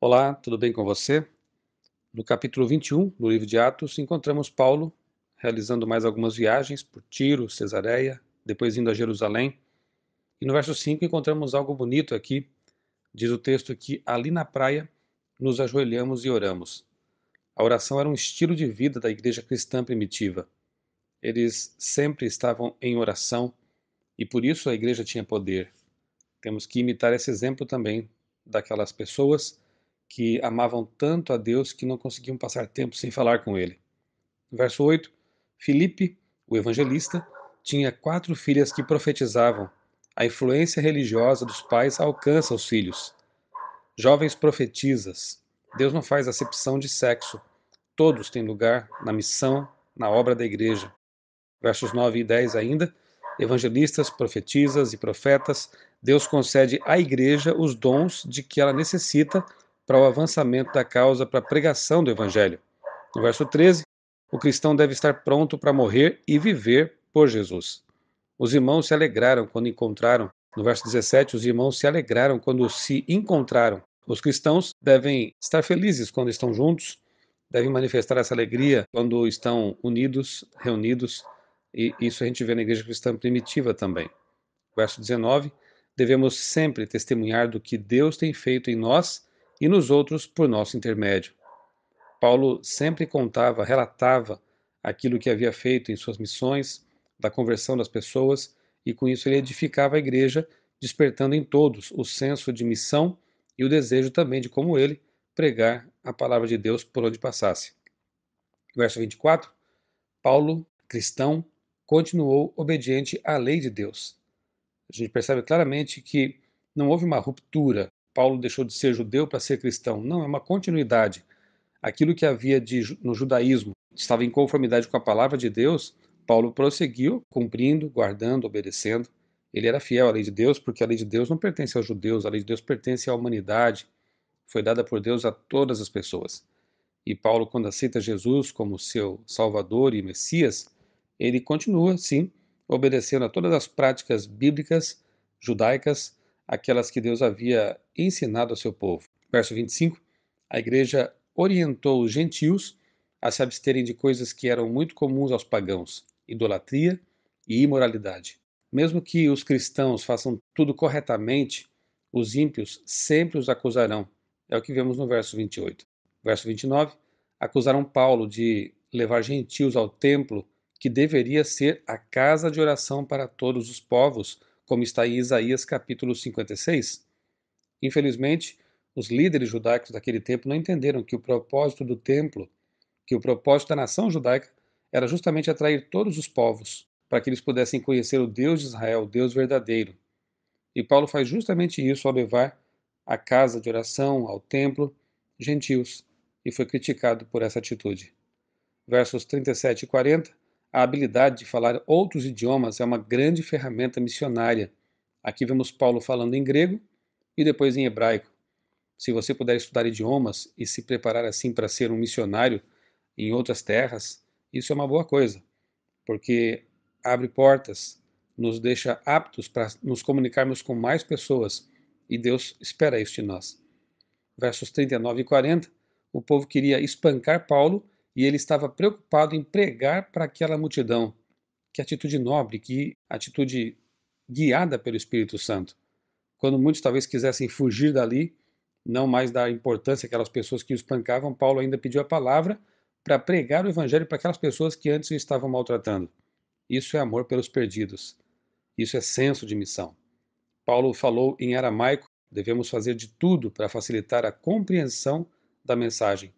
Olá, tudo bem com você? No capítulo 21 do livro de Atos, encontramos Paulo realizando mais algumas viagens por Tiro, Cesareia, depois indo a Jerusalém. E no verso 5 encontramos algo bonito aqui. Diz o texto que ali na praia nos ajoelhamos e oramos. A oração era um estilo de vida da igreja cristã primitiva. Eles sempre estavam em oração e por isso a igreja tinha poder. Temos que imitar esse exemplo também daquelas pessoas que amavam tanto a Deus que não conseguiam passar tempo sem falar com ele. verso 8, Filipe, o evangelista, tinha quatro filhas que profetizavam. A influência religiosa dos pais alcança os filhos. Jovens profetizas. Deus não faz acepção de sexo. Todos têm lugar na missão, na obra da igreja. Versos 9 e 10 ainda. Evangelistas, profetizas e profetas, Deus concede à igreja os dons de que ela necessita para o avançamento da causa para a pregação do Evangelho. No verso 13, o cristão deve estar pronto para morrer e viver por Jesus. Os irmãos se alegraram quando encontraram, no verso 17, os irmãos se alegraram quando se encontraram. Os cristãos devem estar felizes quando estão juntos, devem manifestar essa alegria quando estão unidos, reunidos, e isso a gente vê na igreja cristã primitiva também. Verso 19: devemos sempre testemunhar do que Deus tem feito em nós e nos outros por nosso intermédio. Paulo sempre contava, relatava aquilo que havia feito em suas missões, da conversão das pessoas, e com isso ele edificava a igreja, despertando em todos o senso de missão e o desejo também de, como ele, pregar a palavra de Deus por onde passasse. Verso 24: Paulo, cristão, continuou obediente à lei de Deus. A gente percebe claramente que não houve uma ruptura Paulo deixou de ser judeu para ser cristão. Não, é uma continuidade. Aquilo que havia de, no judaísmo estava em conformidade com a palavra de Deus, Paulo prosseguiu cumprindo, guardando, obedecendo. Ele era fiel à lei de Deus, porque a lei de Deus não pertence aos judeus, a lei de Deus pertence à humanidade. Foi dada por Deus a todas as pessoas. E Paulo, quando aceita Jesus como seu Salvador e Messias, ele continua, sim, obedecendo a todas as práticas bíblicas, judaicas, aquelas que Deus havia ensinado a seu povo. Verso 25: A igreja orientou os gentios a se absterem de coisas que eram muito comuns aos pagãos, idolatria e imoralidade. Mesmo que os cristãos façam tudo corretamente, os ímpios sempre os acusarão. É o que vemos no verso 28. Verso 29: acusaram Paulo de levar gentios ao templo que deveria ser a casa de oração para todos os povos, como está em Isaías capítulo 56. Infelizmente, os líderes judaicos daquele tempo não entenderam que o propósito do templo, que o propósito da nação judaica era justamente atrair todos os povos para que eles pudessem conhecer o Deus de Israel, o Deus verdadeiro. E Paulo faz justamente isso ao levar à casa de oração, ao templo, gentios, e foi criticado por essa atitude. Versos 37 e 40 a habilidade de falar outros idiomas é uma grande ferramenta missionária. Aqui vemos Paulo falando em grego e depois em hebraico. Se você puder estudar idiomas e se preparar assim para ser um missionário em outras terras, isso é uma boa coisa, porque abre portas, nos deixa aptos para nos comunicarmos com mais pessoas e Deus espera isso de nós. Versos 39 e 40, o povo queria espancar Paulo e ele estava preocupado em pregar para aquela multidão. Que atitude nobre, que atitude guiada pelo Espírito Santo. Quando muitos talvez quisessem fugir dali, não mais dar importância àquelas pessoas que os pancavam, Paulo ainda pediu a palavra para pregar o Evangelho para aquelas pessoas que antes o estavam maltratando. Isso é amor pelos perdidos. Isso é senso de missão. Paulo falou em aramaico: devemos fazer de tudo para facilitar a compreensão da mensagem.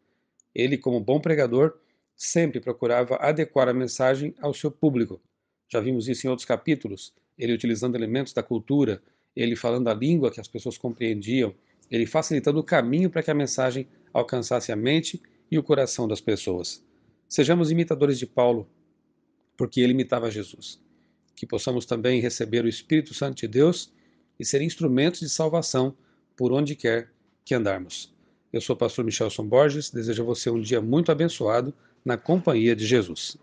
Ele, como bom pregador, sempre procurava adequar a mensagem ao seu público. Já vimos isso em outros capítulos, ele utilizando elementos da cultura, ele falando a língua que as pessoas compreendiam, ele facilitando o caminho para que a mensagem alcançasse a mente e o coração das pessoas. Sejamos imitadores de Paulo, porque ele imitava Jesus. Que possamos também receber o Espírito Santo de Deus e ser instrumentos de salvação por onde quer que andarmos. Eu sou o pastor Michelson Borges, desejo a você um dia muito abençoado na companhia de Jesus.